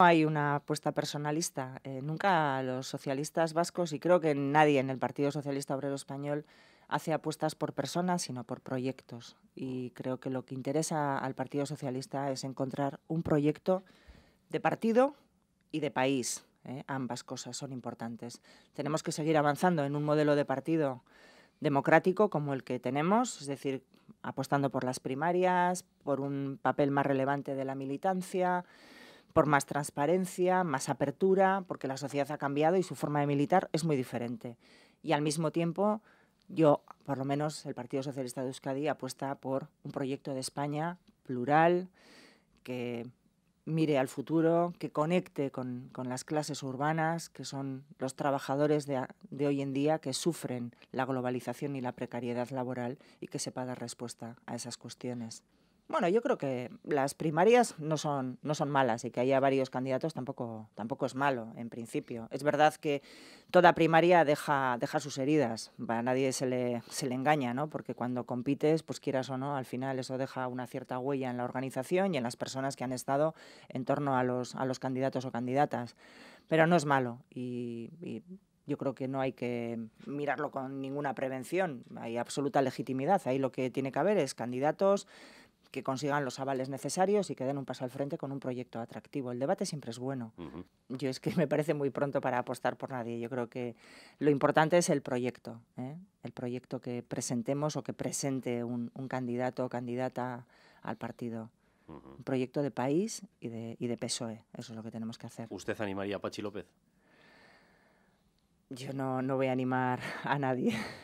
No hay una apuesta personalista. Eh, nunca los socialistas vascos, y creo que nadie en el Partido Socialista Obrero Español, hace apuestas por personas, sino por proyectos. Y creo que lo que interesa al Partido Socialista es encontrar un proyecto de partido y de país. ¿eh? Ambas cosas son importantes. Tenemos que seguir avanzando en un modelo de partido democrático como el que tenemos, es decir, apostando por las primarias, por un papel más relevante de la militancia por más transparencia, más apertura, porque la sociedad ha cambiado y su forma de militar es muy diferente. Y al mismo tiempo, yo, por lo menos el Partido Socialista de Euskadi, apuesta por un proyecto de España plural, que mire al futuro, que conecte con, las clases urbanas, que son los trabajadores de, de, hoy en día que sufren la globalización y la precariedad laboral y que sepa dar respuesta a esas cuestiones. Bueno, yo creo que las primarias no son, no son malas y que haya varios candidatos tampoco, tampoco es malo, en principio. Es verdad que toda primaria deja, deja sus heridas, a nadie se le, se le engaña, ¿no? Porque cuando compites, pues quieras o no, al final eso deja una cierta huella en la organización y en las personas que han estado en torno a los, a los candidatos o candidatas. Pero no es malo y, y yo creo que no hay que mirarlo con ninguna prevención. Hay absoluta legitimidad. Ahí lo que tiene que haber es candidatos que consigan los avales necesarios y que den un paso al frente con un proyecto atractivo. El debate siempre es bueno. Yo es que me parece muy pronto para apostar por nadie. Yo creo que lo importante es el proyecto, ¿eh? el proyecto que presentemos o que presente un, candidato o candidata al partido. Un proyecto de país y de, y de PSOE. Eso es lo que tenemos que hacer. ¿Usted animaría a Pachi López? Yo no, no voy a animar a nadie.